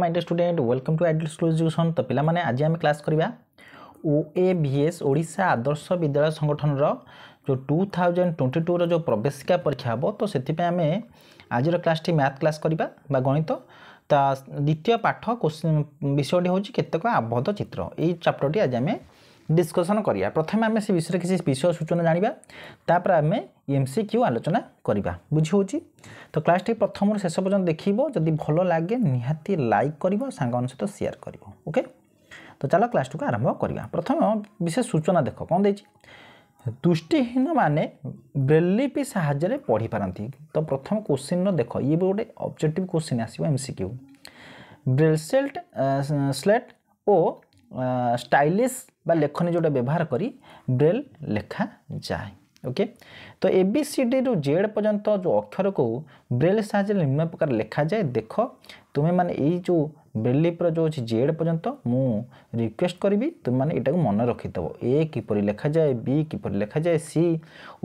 my dear student welcome to ideal school education ତ ପିଲାମାନେ ଆଜି ଆମେ କ୍ଲାସ୍ କରିବା ଓ ଏ ଭି ଏସ୍ ଓଡ଼ିଶା ଆଦର୍ଶ ବିଦ୍ୟାଳୟ ସଂଗଠନର ଯେଉଁ ଟୁ ଥାଉଜେଣ୍ଡ ଟ୍ୱେଣ୍ଟି ଟୁର ଯେଉଁ ପ୍ରବେଶିକା ପରୀକ୍ଷା ହେବ ତ ସେଥିପାଇଁ ଆମେ ଆଜିର କ୍ଲାସ୍ଟି ମ୍ୟାଥ୍ କ୍ଲାସ୍ କରିବା ବା ଗଣିତ ତା ଦ୍ୱିତୀୟ ପାଠ କୋଶ୍ଚିନ୍ ବିଷୟଟି ହେଉଛି କେତେକ ଆବଦ୍ଧ ଚିତ୍ର ଏଇ ଚାପ୍ଟରଟି ଆଜି ଆମେ ডিসকসন করা প্রথমে আমি সে বিষয়ে কিছু বিষয় সূচনা জাঁয়া তাপরে আমি এমসি কিউ আলোচনা করা বুঝি হচ্ছে তো ক্লাসটি প্রথম শেষ পর্যন্ত দেখব যদি ভাল লাগে নিহতি লাইক করব সাংগ সহ সেয়ার করব ওকে তো চাল ক্লাসটিকে আরম্ভ করা প্রথম বিশেষ সূচনা দেখ কম দিয়েছি দৃষ্টিহীন মানে ব্রেলিপি সাহায্যে পড়ি পারতি তো প্রথম কোশ্চিন দেখ ইয়ে বি গোটে অবজেক্টিভ কোশ্চিন আসবে এমসি কিউ ব্রেলসেল্ট স্লেট ও স্টাইলিশ বা লেখনী যেটা ব্যবহার করে ব্রেল লেখা যায় ওকে তো এ বি সি ডি রু জেড পর্যন্ত যে অক্ষরকু ব্রেল সাহায্যে নিম্ন প্রকার লেখা যায় দেখ তুমি মানে এই যে ব্রেলিপ্র যে হচ্ছে জেড পর্যন্ত মু রিকোয়েস্ট করবি তুমি মানে এটা মনে রখিদেব এ কিপর লেখা যায় বি কিপর লেখা যায় সি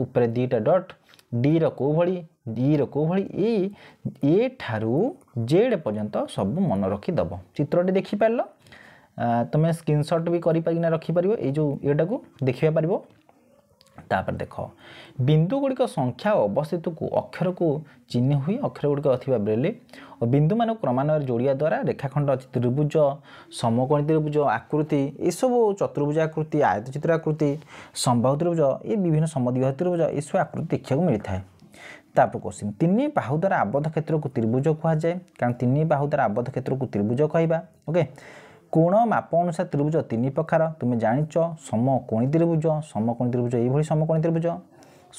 উপরে দুইটা ডট ডির কোভাবে ডির কোভাবে এ এ ঠারু জেড পর্যন্ত সবু মনে রখিদেব চিত্রটি দেখিপারল ତୁମେ ସ୍କ୍ରିନ୍ସଟ୍ ବି କରିପାରିକିନା ରଖିପାରିବ ଏଇ ଯେଉଁ ଇଏଟାକୁ ଦେଖିବା ପାରିବ ତାପରେ ଦେଖ ବିନ୍ଦୁଗୁଡ଼ିକ ସଂଖ୍ୟା ଓ ଅବସ୍ଥିତକୁ ଅକ୍ଷରକୁ ଚିହ୍ନି ହୁଏ ଅକ୍ଷରଗୁଡ଼ିକ ଥିବା ବ୍ରେଲି ଓ ବିନ୍ଦୁମାନଙ୍କୁ କ୍ରମାନ୍ୱୟରେ ଯୋଡ଼ିବା ଦ୍ୱାରା ରେଖାଖଣ୍ଡ ତ୍ରିଭୁଜ ସମକୋଣ ତ୍ରିଭୁଜ ଆକୃତି ଏସବୁ ଚତୁର୍ଭୁଜ ଆକୃତି ଆୟତଚିତ୍ର ଆକୃତି ସମ୍ବାହ ତ୍ରିଭୁଜ ଏ ବିଭିନ୍ନ ସମଦିବାହ ତ୍ରିଭୁଜ ଏସବୁ ଆକୃତି ଦେଖିବାକୁ ମିଳିଥାଏ ତାପରେ କୋଶ୍ଚିନ୍ ତିନି ବାହୁ ଦ୍ୱାରା ଆବଦ୍ଧ କ୍ଷେତ୍ରକୁ ତ୍ରିଭୁଜ କୁହାଯାଏ କାରଣ ତିନି ବାହୁ ଦ୍ୱାରା ଆବଦ୍ଧ କ୍ଷେତ୍ରକୁ ତ୍ରିଭୁଜ କହିବା ଓକେ কোণ মাপ অনুসারে ত্রিভুজ তিন প্রকার তুমি জাঁচ সমকোণী ত্রিভুজ সমকোণী ত্রিভুজ এইভাবে সমকোণী ত্রিভুজ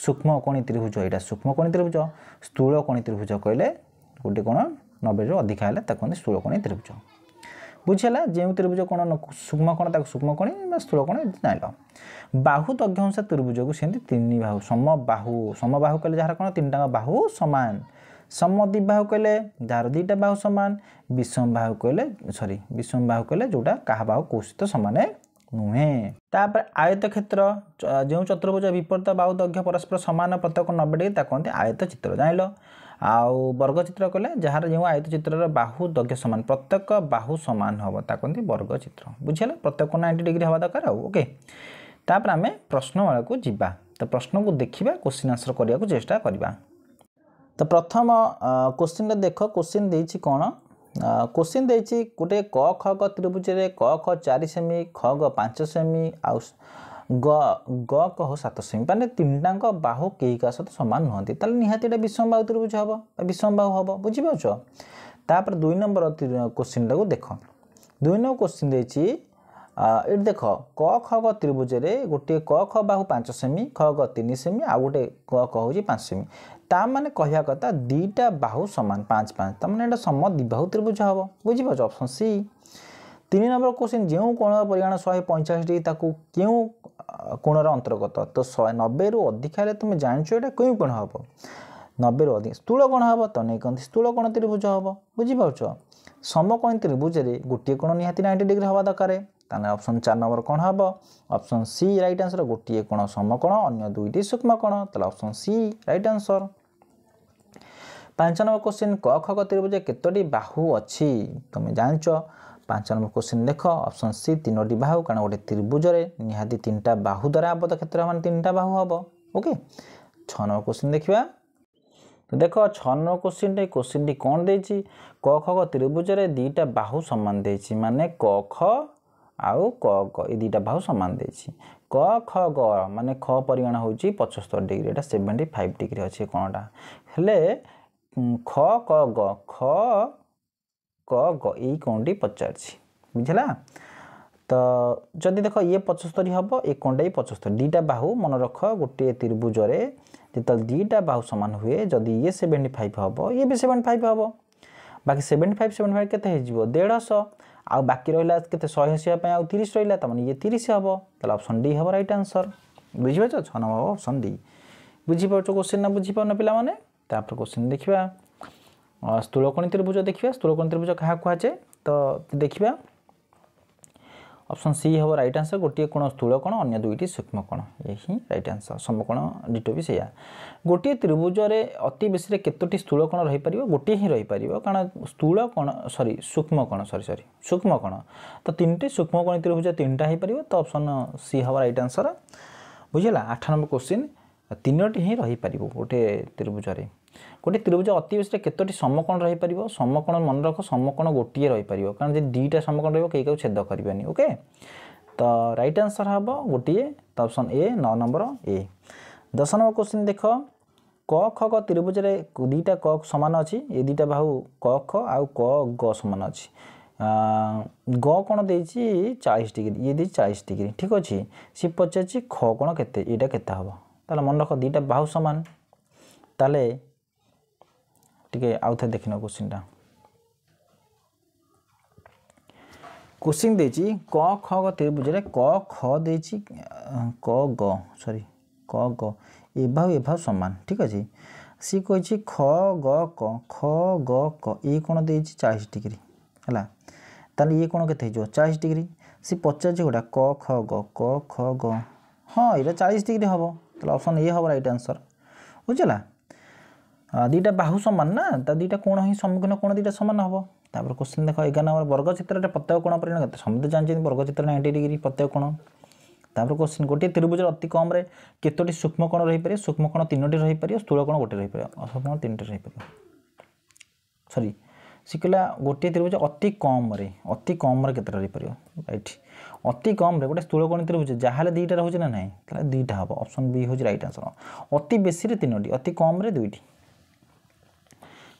সূক্ষ্মকোণী ত্রিভুজ এইটা সূক্ষ্মকোণী ত্রিভুজ স্থূলকোণী ত্রিভুজ কহিলে গোটে কোণ নবেরু অধিকা হলে তাকে কুহতি স্থূলকোণী ত্রিভুজ বুঝিলা যে ত্রিভুজ কোণ সূক্ষ্মকোণ তাকে সূক্ষ্মকোণী বা স্থূলকোণ জাঁল বাহু দৈর্ঘ্য অনুসারে ত্রিভুজকে সেমতি তিন বাহু সমবাহু সমবাহু কহিলে যার কোণ তিনটা বাহু সমান ସମଦି ବାହୁ କହିଲେ ଯାହାର ଦୁଇଟା ବାହୁ ସମାନ ବିଷମ ବାହୁ କହିଲେ ସରି ବିଷମ ବାହୁ କହିଲେ ଯେଉଁଟା କାହା ବାହୁ କେଉଁ ସହିତ ସମାନ ନୁହେଁ ତାପରେ ଆୟତ କ୍ଷେତ୍ର ଯେଉଁ ଚତୁର୍ଭୁଜ ବିପରୀତ ବାହୁ ଦୈର୍ଘ୍ୟ ପରସ୍ପର ସମାନ ପ୍ରତ୍ୟେକ ନବେ ଡିଗ୍ରୀ ତାକୁ କହନ୍ତି ଆୟତ ଚିତ୍ର ଜାଣିଲ ଆଉ ବର୍ଗଚିତ୍ର କହିଲେ ଯାହାର ଯେଉଁ ଆୟତ ଚିତ୍ରର ବାହୁ ଦୈର୍ଘ୍ୟ ସମାନ ପ୍ରତ୍ୟେକ ବାହୁ ସମାନ ହେବ ତାକୁ କହନ୍ତି ବର୍ଗଚିତ୍ର ବୁଝିହେଲା ପ୍ରତ୍ୟେକ ନାଇଣ୍ଟି ଡିଗ୍ରୀ ହେବା ଦରକାର ଆଉ ଓକେ ତାପରେ ଆମେ ପ୍ରଶ୍ନମାଳାକୁ ଯିବା ତ ପ୍ରଶ୍ନକୁ ଦେଖିବା କୋଶ୍ଚିନ୍ ଆନ୍ସର୍ କରିବାକୁ ଚେଷ୍ଟା କରିବା ତ ପ୍ରଥମ କୋଶ୍ଚିନ୍ରେ ଦେଖ କୋଶ୍ଚିନ୍ ଦେଇଛି କ'ଣ କୋଶ୍ଚିନ୍ ଦେଇଛି ଗୋଟେ କ ଖ ଗ ତ୍ରିଭୁଜରେ କ ଖ ଚାରି ସେମି ଖ ଗ ପାଞ୍ଚ ସେମି ଆଉ ଗ ଗ କ ହଉ ସାତ ସେମି ମାନେ ତିନିଟାଙ୍କ ବାହୁ କେହି କାହା ସହିତ ସମାନ ନୁହନ୍ତି ତାହେଲେ ନିହାତି ଏଇଟା ବିଷମବାହୁ ତ୍ରିଭୁଜ ହେବ ବିଷମବାହୁ ହେବ ବୁଝିପାରୁଛ ତାପରେ ଦୁଇ ନମ୍ବର କୋଶ୍ଚିନ୍ଟାକୁ ଦେଖ ଦୁଇ ନମ୍ବର କୋଶ୍ଚିନ୍ ଦେଇଛି ଏଇଠି ଦେଖ କ ଖ ଗ ତ୍ରିଭୁଜରେ ଗୋଟିଏ କ ଖ ବାହୁ ପାଞ୍ଚ ସେମି ଖ ଗ ତିନି ସେମି ଆଉ ଗୋଟେ କ କ ହେଉଛି ପାଞ୍ଚ ସେମି ତା ମାନେ କହିବା କଥା ଦୁଇଟା ବାହୁ ସମାନ ପାଞ୍ଚ ପାଞ୍ଚ ତାମାନେ ଏଇଟା ସମ ଦ୍ୱିବାହୁ ତ୍ରିଭୁଜ ହେବ ବୁଝିପାରୁଛ ଅପସନ୍ ସି ତିନି ନମ୍ବର କୋଶ୍ଚିନ୍ ଯେଉଁ କୋଣର ପରିମାଣ ଶହେ ପଇଁଚାଳିଶଟି ତାକୁ କେଉଁ କୋଣର ଅନ୍ତର୍ଗତ ତ ଶହେ ନବେରୁ ଅଧିକ ହେଲେ ତୁମେ ଜାଣିଛୁ ଏଇଟା କେଉଁ କୋଣ ହେବ ନବେରୁ ଅଧିକ ସ୍ଥୂଳ କୋଣ ହେବ ତ ନେଇ କହନ୍ତି ସ୍ଥୂଳ କୋଣ ତ୍ରିଭୁଜ ହେବ ବୁଝିପାରୁଛ ସମକୋଣ ତ୍ରିଭୁଜରେ ଗୋଟିଏ କୋଣ ନିହାତି ନାଇଣ୍ଟି ଡିଗ୍ରୀ ହେବା ଦରକାର ତାହେଲେ ଅପସନ୍ ଚାରି ନମ୍ବର କ'ଣ ହେବ ଅପସନ୍ ସି ରାଇଟ୍ ଆନ୍ସର୍ ଗୋଟିଏ କୋଣ ସମକୋଣ ଅନ୍ୟ ଦୁଇଟି ସୂକ୍ଷ୍ମ କୋଣ ତାହେଲେ ଅପସନ୍ ସି ରାଇଟ୍ ଆନ୍ସର୍ ପାଞ୍ଚ ନମ୍ବର କୋଶ୍ଚିନ୍ କ ଖ ଗ ତ୍ରିଭୁଜ କେତୋଟି ବାହୁ ଅଛି ତୁମେ ଜାଣିଛ ପାଞ୍ଚ ନମ୍ବର କୋଶ୍ଚିନ୍ ଦେଖ ଅପସନ୍ ସି ତିନୋଟି ବାହୁ କାରଣ ଗୋଟେ ତ୍ରିଭୁଜରେ ନିହାତି ତିନିଟା ବାହୁ ଦ୍ୱାରା ଆବଦ୍ଧ କ୍ଷେତ୍ର ମାନେ ତିନିଟା ବାହୁ ହେବ ଓକେ ଛଅ ନମ୍ବର କୋଶ୍ଚିନ୍ ଦେଖିବା ଦେଖ ଛଅ ନମ୍ବର କୋଶ୍ଚିନ୍ଟି କୋଶ୍ଚିନ୍ଟି କ'ଣ ଦେଇଛି କ ଖ ଗ ତ୍ରିଭୁଜରେ ଦୁଇଟା ବାହୁ ସମାନ ଦେଇଛି ମାନେ କ ଖ ଆଉ କ ଗ ଏ ଦୁଇଟା ବାହୁ ସମାନ ଦେଇଛି କ ଖ ଗ ମାନେ ଖ ପରିମାଣ ହେଉଛି ପଞ୍ଚସ୍ତରୀ ଡିଗ୍ରୀ ଏଇଟା ସେଭେଣ୍ଟି ଫାଇଭ୍ ଡିଗ୍ରୀ ଅଛି କ'ଣଟା ହେଲେ খ ক গ খ ক গ এই কোণটি পচারছি বুঝলা ତ ଯଦି ଦେଖ ଇଏ ପଞ୍ଚସ୍ତରୀ ହେବ ଏ କଣ୍ଡା ବି ପଞ୍ଚସ୍ତରୀ ଦୁଇଟା ବାହୁ ମନେ ରଖ ଗୋଟିଏ ତ୍ରିଭୁଜରେ ଯେତେବେଳେ ଦୁଇଟା ବାହୁ ସମାନ ହୁଏ ଯଦି ଇଏ ସେଭେଣ୍ଟି ଫାଇଭ୍ ହେବ ଇଏ ବି ସେଭେଣ୍ଟି ଫାଇଭ୍ ହେବ ବାକି ସେଭେଣ୍ଟି ଫାଇଭ୍ ସେଭେଣ୍ଟି ଫାଇଭ୍ କେତେ ହେଇଯିବ ଦେଢ଼ଶହ ଆଉ ବାକି ରହିଲା କେତେ ଶହେ ଆସିବା ପାଇଁ ଆଉ ତିରିଶ ରହିଲା ତା'ମାନେ ଇଏ ତିରିଶ ହେବ ତାହେଲେ ଅପସନ୍ ଡି ହେବ ରାଇଟ୍ ଆନ୍ସର୍ ବୁଝିପାରୁଛ ଛଅ ନମ୍ବର ହେବ ଅପସନ୍ ଡି ବୁଝିପାରୁଛ କୋଶ୍ଚିନ୍ ନା ବୁଝିପାରୁନ ପିଲାମାନେ तापर क्वेश्चन देखा स्थूलकणी त्रिभुज देखिए स्थूलकणी त्रिभुज क्या कहुचे तो देखा ऑप्शन सी हम रईट आंसर गोटे कोण स्थूल स्थूलकोण अन्य दुईट सूक्ष्म कोण यही रईट आंसर समकोण डीटो भी सैया गोटे त्रिभुज में अति बेस कोण स्थूलकोण रहीपर गोटे ही रहीपर कारण स्थूलकोण सरी सूक्ष्मकोण सरी सरी सूक्ष्मकोण तो तीन टी सूक्ष्मकोणी त्रिभुज तीन टापर तो अप्सन सी हम रईट आंसर बुझेगा आठ नंबर क्वेश्चन तीनोटी ही रहीपर गोटे त्रिभुज में ଗୋଟେ ତ୍ରିଭୁଜ ଅତିବେଶରେ କେତୋଟି ସମକୋଣ ରହିପାରିବ ସମକୋଣ ମନେ ରଖ ସମକୋଣ ଗୋଟିଏ ରହିପାରିବ କାରଣ ଯଦି ଦୁଇଟା ସମକୋଣ ରହିବ କେହି କାହାକୁ ଛେଦ କରିବେନି ଓକେ ତ ରାଇଟ୍ ଆନ୍ସର୍ ହେବ ଗୋଟିଏ ତ ଅପସନ୍ ଏ ନଅ ନମ୍ବର ଏ ଦଶ ନମ୍ବର କୋଶ୍ଚିନ୍ ଦେଖ କ ଖ କ ତ୍ରିଭୁଜରେ ଦୁଇଟା କ ସମାନ ଅଛି ଏ ଦୁଇଟା ବାହୁ କ ଖ ଆଉ କ ଗ ସମାନ ଅଛି ଗ କ'ଣ ଦେଇଛି ଚାଳିଶ ଡିଗ୍ରୀ ଇଏ ଦେଇଛି ଚାଳିଶ ଡିଗ୍ରୀ ଠିକ୍ ଅଛି ସେ ପଚାରିଛି ଖ କ'ଣ କେତେ ଏଇଟା କେତେ ହେବ ତାହେଲେ ମନେ ରଖ ଦୁଇଟା ବାହୁ ସମାନ ତାହେଲେ ଟିକେ ଆଉଥରେ ଦେଖିନେବା କୋଶ୍ଚିନ୍ଟା କୋଶ୍ଚିନ୍ ଦେଇଛି କ ଖ ଗ ତ୍ରିଭୁଜରେ କ ଖ ଦେଇଛି କ ଗ ସରି କ ଗ ଏଭାବ ଏଭାବ ସମାନ ଠିକ୍ ଅଛି ସିଏ କହିଛି ଖ ଗ କ ଖ ଗ କ ଇଏ କ'ଣ ଦେଇଛି ଚାଳିଶ ଡିଗ୍ରୀ ହେଲା ତାହେଲେ ଇଏ କ'ଣ କେତେ ହେଇଯିବ ଚାଳିଶ ଡିଗ୍ରୀ ସେ ପଚାରିଛି ଗୋଟା କ ଖ ଗ କ ଖ ଗ ହଁ ଏଇଟା ଚାଳିଶ ଡିଗ୍ରୀ ହେବ ତାହେଲେ ଅପସନ୍ ଇଏ ହେବ ରାଇଟ୍ ଆନ୍ସର୍ ବୁଝିଲା দুইটা বাহু সমান না তা দুইটা কোণ ହିଁ ସମ୍ମୁଖୀନ କୋଣ ଦୁଇଟା ସମାନ ହେବ ତାପରେ କୋଶ୍ଚିନ୍ ଦେଖ ଏଗାର ନମ୍ବର ବର୍ଗଚିତ୍ରରେ ପ୍ରତ୍ୟେକ କୋଣ ପରିଣତ ସମସ୍ତେ ଜାଣିଛନ୍ତି ବର୍ଗଚିତ୍ର ନାଇଣ୍ଟି ଡିଗ୍ରୀ ପ୍ରତ୍ୟେକ କୋଣ ତାପରେ କୋଶ୍ଚିନ୍ ଗୋଟିଏ ତ୍ରିଭୁଜର ଅତି କମ୍ରେ କେତୋଟି ସୂକ୍ଷ୍ମ କୋଣ ରହିପାରିବ ସୂକ୍ଷ୍ମ କୋଣ ତିନୋଟି ରହିପାରିବ ସ୍ଥୂଳ କୋଣ ଗୋଟିଏ ରହିପାରିବ ଅସୂକ୍ଷ୍ମ କୋଣ ତିନିଟି ରହିପାରିବ ସରି ଶିଖିଲା ଗୋଟିଏ ତ୍ରିଭୁଜ ଅତି କମ୍ରେ ଅତି କମ୍ରେ କେତେଟା ରହିପାରିବ ରାଇଟ୍ ଅତି କମ୍ରେ ଗୋଟେ ସ୍ଥୂଳକୋଣ ତ୍ରିଭୁଜ ଯାହାହେଲେ ଦୁଇଟା ରହୁଛି ନା ନାହିଁ ତାହେଲେ ଦୁଇଟା ହେବ ଅପସନ୍ ବି ହେଉଛି ରାଇଟ୍ ଆନ୍ସର୍ ଅତି ବେଶୀରେ ତିନୋଟି ଅତି କମ୍ରେ ଦୁଇଟି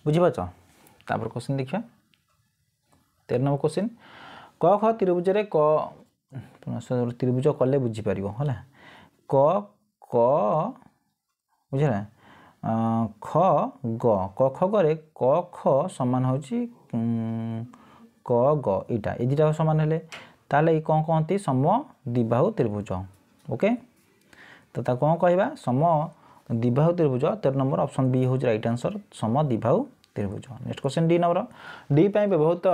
ବୁଝିପାରୁଛ ତାପରେ କୋଶ୍ଚିନ୍ ଦେଖିବା ତେର ନମ୍ବର କୋଶ୍ଚିନ୍ କ ଖ ତ୍ରିଭୁଜରେ କ ତ୍ରିଭୁଜ କଲେ ବୁଝିପାରିବ ହେଲା କ କ ବୁଝିଲା ଖ ଗ କ ଖ ଗରେ କ ଖ ସମାନ ହେଉଛି କ ଗ ଏଇଟା ଏ ଦୁଇଟା ସମାନ ହେଲେ ତାହେଲେ ଏଇ କ'ଣ କହନ୍ତି ସମ ଦିବାହୁ ତ୍ରିଭୁଜ ଓକେ ତ ତାକୁ କ'ଣ କହିବା ସମ দ্বিবাহু ত্রিভুজ তের নম্বর অপশন বি হচ্ছে রাইট আনসর সম দ্বিবাহু ত্রিভুজ নেক্সট কোশ্চেন ডি নম্বর ডি পাই ব্যবহৃত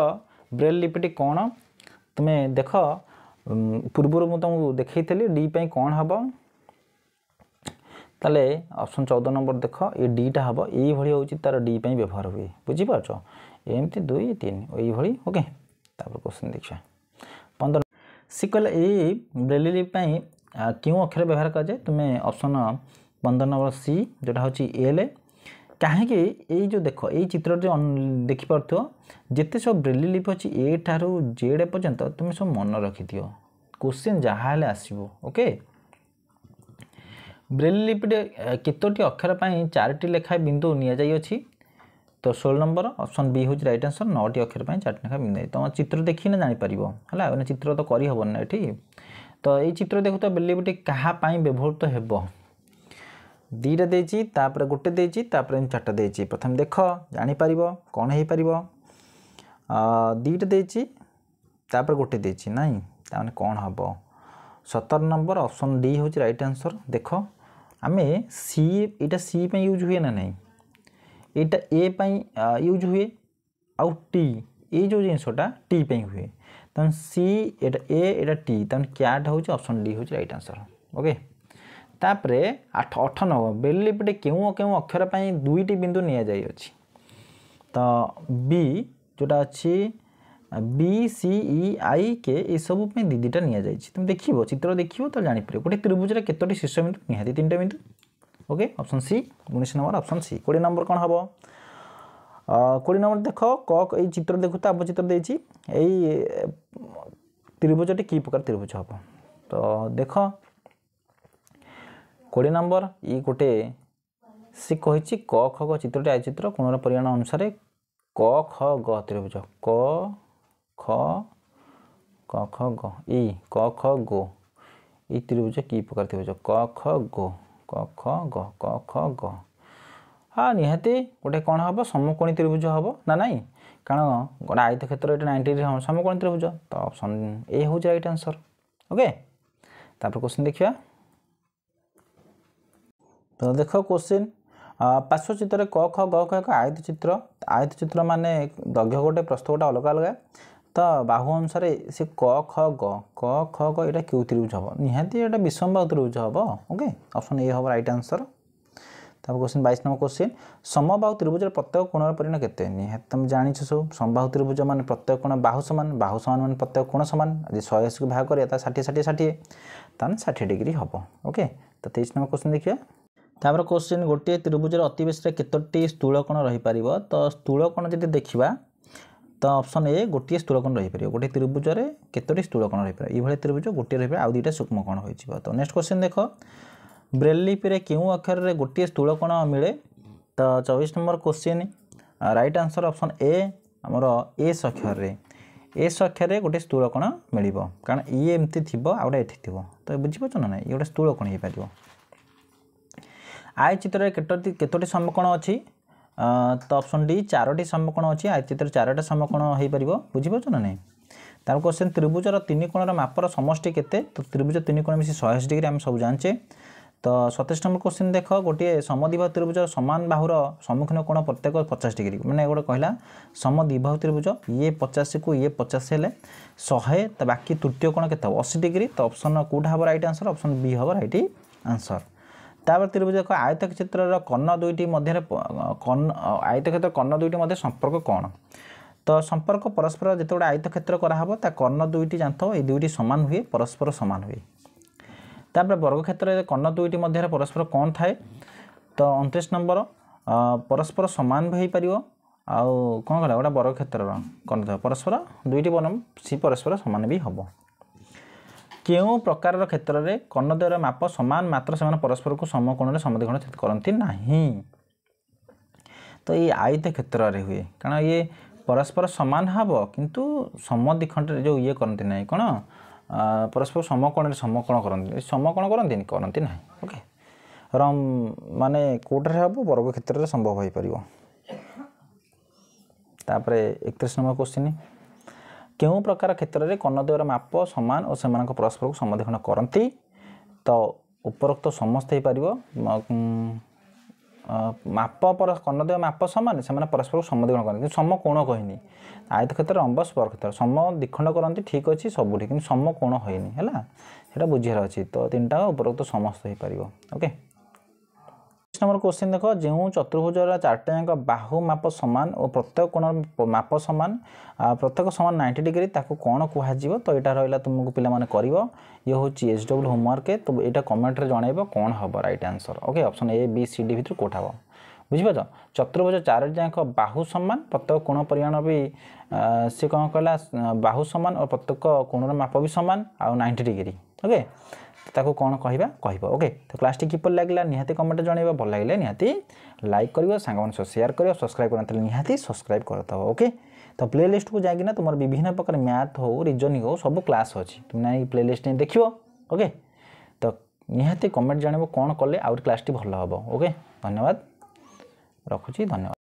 ব্রেল লিপিটি কোণ তুমি দেখ পূর্বর মু তোমাকে দেখাইলি ডি পাই কোণ হব তাহলে অপশন চৌদ নম্বর দেখ এ ডিটা হব এইভাবে হচ্ছে তার ডি পাই ব্যবহার হুয়ে বুঝিপারছ এমতি দুই তিন এইভাবে ওকে তারপর কোশ্চেন দেখা পনেরো সি কহিলা এই ব্রেল লিপি পাই কেউ অক্ষর ব্যবহার করা যায় তুমি অপশন ପନ୍ଦର ନମ୍ବର ସି ଯେଉଁଟା ହେଉଛି ଏଲ୍ କାହିଁକି ଏଇ ଯେଉଁ ଦେଖ ଏଇ ଚିତ୍ରରେ ଦେଖିପାରୁଥିବ ଯେତେ ସବୁ ବ୍ରେଲି ଲିପ୍ ଅଛି ଏ ଠାରୁ ଜେଡ଼ ପର୍ଯ୍ୟନ୍ତ ତୁମେ ସବୁ ମନେ ରଖିଥିବ କୋଶ୍ଚିନ୍ ଯାହା ହେଲେ ଆସିବ ଓକେ ବ୍ରେଲି ଲିପିରେ କେତୋଟି ଅକ୍ଷର ପାଇଁ ଚାରୋଟି ଲେଖାଏଁ ବିନ୍ଦୁ ନିଆଯାଇଅଛି ତ ଷୋହଳ ନମ୍ବର ଅପସନ୍ ବି ହେଉଛି ରାଇଟ୍ ଆନ୍ସର୍ ନଅଟି ଅକ୍ଷର ପାଇଁ ଚାରୋଟି ଲେଖାଏଁ ବିନ୍ଦୁ ତୁମ ଚିତ୍ର ଦେଖିକିନା ଜାଣିପାରିବ ହେଲା ମାନେ ଚିତ୍ର ତ କରିହେବନି ନା ଏଠି ତ ଏଇ ଚିତ୍ର ଦେଖୁଥିବ ବ୍ରେଲି ଲିପିଟି କାହା ପାଇଁ ବ୍ୟବହୃତ ହେବ ଦୁଇଟା ଦେଇଛି ତାପରେ ଗୋଟେ ଦେଇଛି ତାପରେ ଏମିତି ଚାରିଟା ଦେଇଛି ପ୍ରଥମେ ଦେଖ ଜାଣିପାରିବ କ'ଣ ହେଇପାରିବ ଦୁଇଟା ଦେଇଛି ତାପରେ ଗୋଟେ ଦେଇଛି ନାଇଁ ତାମାନେ କ'ଣ ହେବ ସତର ନମ୍ବର ଅପସନ୍ ଡି ହେଉଛି ରାଇଟ୍ ଆନ୍ସର୍ ଦେଖ ଆମେ ସି ଏଇଟା ସି ପାଇଁ ୟୁଜ୍ ହୁଏ ନା ନାହିଁ ଏଇଟା ଏ ପାଇଁ ୟୁଜ୍ ହୁଏ ଆଉ ଟି ଏଇ ଯେଉଁ ଜିନିଷଟା ଟି ପାଇଁ ହୁଏ ତାହେଲେ ସି ଏଇଟା ଏ ଏଇଟା ଟି ତାହେଲେ କ୍ୟାଟ୍ ହେଉଛି ଅପସନ୍ ଡି ହେଉଛି ରାଇଟ୍ ଆନ୍ସର୍ ଓକେ ତାପରେ ଆଠ ଅଠନବ ବେଲିଲିପିଟି କେଉଁ କେଉଁ ଅକ୍ଷର ପାଇଁ ଦୁଇଟି ବିନ୍ଦୁ ନିଆଯାଇଅଛି ତ ବି ଯେଉଁଟା ଅଛି B C E I K ଏସବୁ ପାଇଁ ଦୁଇ ଦୁଇଟା ନିଆଯାଇଛି ତୁମେ ଦେଖିବ ଚିତ୍ର ଦେଖିବ ତ ଜାଣିପାରିବ ଗୋଟେ ତ୍ରିଭୁଜରେ କେତୋଟି ଶୀର୍ଷ ବିନ୍ଦୁ ନିହାତି ତିନିଟା ବିନ୍ଦୁ ଓକେ ଅପସନ୍ ସି ଉଣେଇଶ ନମ୍ବର ଅପସନ୍ ସି କୋଡ଼ିଏ ନମ୍ବର କ'ଣ ହେବ କୋଡ଼ିଏ ନମ୍ବର ଦେଖ କ ଏଇ ଚିତ୍ର ଦେଖୁ ତ ଆପ ଚିତ୍ର ଦେଇଛି ଏଇ ତ୍ରିଭୁଜଟି କି ପ୍ରକାର ତ୍ରିଭୁଜ ହେବ ତ ଦେଖ কোড়িয়ে নম্বর ই গোটে সি কী ক খ গ চিত্রটি আয়চিত্র কোণর পরিমাণ অনুসারে ক খ গ ত্রিভুজ ক খ ক খ গ ই ক খ গো এই ত্রিভুজ কি প্রকার ত্রিভুজ ক খ গো ক খ গ ক খ গ হ্যাঁ নিহতি গোটে কোণ হব সমকোণী ত্রিভুজ হব না নাই কারণ গোটা আয়ত ক্ষেত্র এটা নাইনটি ডিগ্রি হব সমকোণী ত্রিভুজ তো অপশন এ হচ্ছে রাইট আনসর ওকে তারপর কোশ্চিন দেখিবা तो देखो क्वेश्चन पार्श्व चित्र क ख ग ख एक आयत चित्र आयत चित्र मान दघ्य गोटे प्रस्थ गोटे अलग अलग तो बाहु अनुसार से क ख ग क ख ग यहाँ क्यों त्रिभुज हम निहाती यहाँ विषमबाहु त्रिभुज हम ओके ऑप्शन ए हम रईट आंसर তারপর কোশ্চিন বাইশ নম্বর কোশ্চিন সমবাহু ত্রিভুজের প্রত্যেক কোণর পরিমাণ কেতে নিহতি তুমি জাঁছ সব সমবাহু ত্রিভুজ মানে প্রত্যেক কোণ বাহু সমান বাহু সমান মানে প্রত্যেক কোণ সমান যদি শহে অশীকে ভাগ করে তা ষাঠিয়ে ষাঠিয়ে ষাঠিয়ে তাহলে ষাঠিয়ে ডিগ্রি হব ওকে তো তেইশ নম্বর কোশ্চিন দেখিবা ତାପରେ କୋଶ୍ଚିନ୍ ଗୋଟିଏ ତ୍ରିଭୁଜର ଅତିବେଶରେ କେତୋଟି ସ୍ଥୂଳକୋଣ ରହିପାରିବ ତ ସ୍ଥୂଳକୋଣ ଯଦି ଦେଖିବା ତ ଅପସନ୍ ଏ ଗୋଟିଏ ସ୍ଥୂଳକୋଣ ରହିପାରିବ ଗୋଟିଏ ତ୍ରିଭୁଜରେ କେତୋଟି ସ୍ଥୂଳକୋଣ ରହିପାରିବ ଏଇଭଳି ତ୍ରିଭୁଜ ଗୋଟିଏ ରହିପାରିବ ଆଉ ଦୁଇଟା ସୂକ୍ଷ୍ମକୋଣ ହୋଇଯିବ ତ ନେକ୍ସଟ କୋଶ୍ଚିନ୍ ଦେଖ ବ୍ରେଲିପିରେ କେଉଁ ଅକ୍ଷରରେ ଗୋଟିଏ ସ୍ଥୂଳକୋଣ ମିଳେ ତ ଚବିଶ ନମ୍ବର question right answer option A ଆମର ଏ ସକ୍ଷରରେ ଏ ସକ୍ଷରେ ଗୋଟିଏ ସ୍ଥୂଳକୋଣ ମିଳିବ କାରଣ ଇଏ e ଏମିତି ଥିବ ଆଉ ଗୋଟେ ଏଠି ଥିବ ତ ବୁଝିପାରୁଛ ନା ନାହିଁ ଇଏ ଗୋଟେ ସ୍ଥୂଳକୋଣ ହେଇପାରିବ ଆୟ ଚିତ୍ରରେ କେତୋଟି କେତୋଟି ସମକୋଣ ଅଛି ତ ଅପସନ୍ ଡି ଚାରୋଟି ସମକୋଣ ଅଛି ଆୟ ଚିତ୍ର ଚାରୋଟା ସମକୋଣ ହୋଇପାରିବ ବୁଝିପାରୁଛ ନା ନାହିଁ ତାର କ୍ୱେଶ୍ଚନ୍ ତ୍ରିଭୁଜର ତିନି କୋଣର ମାପର ସମଷ୍ଟି କେତେ ତ ତ୍ରିଭୁଜ ତିନି କୋଣ ମିଶି ଶହେ ଡିଗ୍ରୀ ଆମେ ସବୁ ଜାଣିଛେ ତ ସତେଇଶ ନମ୍ବର କୋଶ୍ଚିନ୍ ଦେଖ ଗୋଟିଏ ସମଦ୍ୱିବାହୁ ତ୍ରିଭୁଜର ସମାନ ବାହୁର ସମ୍ମୁଖୀନ କୋଣ ପ୍ରତ୍ୟେକ ପଚାଶ ଡିଗ୍ରୀ ମାନେ ଗୋଟେ କହିଲା ସମଦ୍ୱିବାହୁ ତ୍ରିଭୁଜ ଇଏ ପଚାଶକୁ ଇଏ ପଚାଶ ହେଲେ ଶହେ ତ ବାକି ତୃତୀୟ କୋଣ କେତେ ହେବ ଅଶୀ ଡିଗ୍ରୀ ତ ଅପସନ୍ କେଉଁଟା ହେବ ରାଇଟ୍ ଆନ୍ସର୍ ଅପସନ୍ ବି ହେବ ରାଇଟ୍ ଆନ୍ସର୍ ତାପରେ ତ୍ରିଭୁଜ ଦେଖ ଆୟତ କ୍ଷେତ୍ରର କର୍ଣ୍ଣ ଦୁଇଟି ମଧ୍ୟରେ ଆୟତ କ୍ଷେତ୍ର କର୍ଣ୍ଣ ଦୁଇଟି ମଧ୍ୟରେ ସମ୍ପର୍କ କ'ଣ ତ ସମ୍ପର୍କ ପରସ୍ପର ଯେତେବେଳେ ଆୟତ କ୍ଷେତ୍ର କରାହେବ ତା କର୍ଣ୍ଣ ଦୁଇଟି ଜାଣିଥାଉ ଏଇ ଦୁଇଟି ସମାନ ହୁଏ ପରସ୍ପର ସମାନ ହୁଏ ତାପରେ ବର୍ଗକ୍ଷେତ୍ରରେ କର୍ଣ୍ଣ ଦୁଇଟି ମଧ୍ୟରେ ପରସ୍ପର କ'ଣ ଥାଏ ତ ଅଣତିରିଶ ନମ୍ବର ପରସ୍ପର ସମାନ ବି ହୋଇପାରିବ ଆଉ କ'ଣ କହିଲା ଗୋଟେ ବର୍ଗକ୍ଷେତ୍ରର କର୍ଣ୍ଣ ପରସ୍ପର ଦୁଇଟି ବର୍ଣ୍ଣ ସେ ପରସ୍ପର ସମାନ ବି ହେବ କେଉଁ ପ୍ରକାରର କ୍ଷେତ୍ରରେ କର୍ଣ୍ଣଦ୍ୱୟର ମାପ ସମାନ ମାତ୍ର ସେମାନେ ପରସ୍ପରକୁ ସମକୋଣରେ ସମଧିକୋଣ କରନ୍ତି ନାହିଁ ତ ଏଇ ଆୟୁତ କ୍ଷେତ୍ରରେ ହୁଏ କାରଣ ଇଏ ପରସ୍ପର ସମାନ ହେବ କିନ୍ତୁ ସମଧିଖଣ୍ଡରେ ଯେଉଁ ଇଏ କରନ୍ତି ନାହିଁ କ'ଣ ପରସ୍ପର ସମକୋଣରେ ସମକୋଣ କରନ୍ତି ସମକୋଣ କରନ୍ତିନି କରନ୍ତି ନାହିଁ ଓକେ ର ମାନେ କେଉଁଠାରେ ହେବ ବର୍ଗକ୍ଷେତ୍ରରେ ସମ୍ଭବ ହୋଇପାରିବ ତାପରେ ଏକତିରିଶ ନମ୍ବର କୋଶ୍ଚିନ୍ କେଉଁ ପ୍ରକାର କ୍ଷେତ୍ରରେ କର୍ଣ୍ଣଦ୍ୱୟର ମାପ ସମାନ ଓ ସେମାନଙ୍କ ପରସ୍ପରକୁ ସମାଧିକରଣ କରନ୍ତି ତ ଉପରୋକ୍ତ ସମସ୍ତେ ହେଇପାରିବ ମାପ କର୍ଣ୍ଣଦ୍ୱୟ ମାପ ସମାନ ସେମାନେ ପରସ୍ପରକୁ ସମାଧିକରଣ କରନ୍ତି କିନ୍ତୁ ସମକୋଣ କହିନି ଆୟତକ୍ଷେତ୍ର ରମ୍ବ ସ୍ପର କ୍ଷେତ୍ର ସମ ଦ୍ୱିଖଣ୍ଡ କରନ୍ତି ଠିକ୍ ଅଛି ସବୁଠି କିନ୍ତୁ ସମକୋଣ ହୋଇନି ହେଲା ସେଇଟା ବୁଝିବାର ଅଛି ତ ତିନିଟା ଉପରୋକ୍ତ ସମସ୍ତ ହେଇପାରିବ ଓକେ নম্বর কোশ্চিন দেখ যে চতুর্ভুজর চারটি যাক বাহু মাপ সমান ও প্রত্যেক কোণর মাপ সমান প্রত্যেক সমান নাইনটি ডিগ্রি তাকে কোণ কুহযোগ তো এটা রহলা তুমি পিলামানে করব ইয়ে হচ্ছে এচ ডবল হোমওয়ার্ক তো এটা কমেন্টরে জনাইব কোণ হব right answer okay option A B C D ভিতর কোটা হব বুঝিপার চতুর্ভুজ চারোটি যাক বাহু সমান প্রত্যেক কোণ পরিমাণ বি সে কম কলা বাহু সমান ও প্রত্যেক কোণর মাপ বি সমান আর নাইনটি ডিগ্রি ଓକେ ତାକୁ କ'ଣ କହିବା କହିବ ଓକେ ତ କ୍ଲାସ୍ଟି କିପରି ଲାଗିଲା ନିହାତି କମେଣ୍ଟ ଜଣାଇବା ଭଲ ଲାଗିଲେ ନିହାତି ଲାଇକ୍ କରିବ ସାଙ୍ଗମାନଙ୍କ ସହ ସେୟାର କରିବ ସବସ୍କ୍ରାଇବ୍ କରିନଥିଲେ ନିହାତି ସବସ୍କ୍ରାଇବ୍ କରିଦେବ ଓକେ ତ ପ୍ଲେ ଲିଷ୍ଟକୁ ଯାଇକିନା ତୁମର ବିଭିନ୍ନ ପ୍ରକାର ମ୍ୟାଥ୍ ହେଉ ରିଜନିଂ ହେଉ ସବୁ କ୍ଲାସ୍ ଅଛି ତୁମେ ନେଇ ପ୍ଲେ ଲିଷ୍ଟ ନେଇ ଦେଖିବ ଓକେ ତ ନିହାତି କମେଣ୍ଟ ଜାଣିବ କ'ଣ କଲେ ଆହୁରି କ୍ଲାସ୍ଟି ଭଲ ହେବ ଓକେ ଧନ୍ୟବାଦ ରଖୁଛି ଧନ୍ୟବାଦ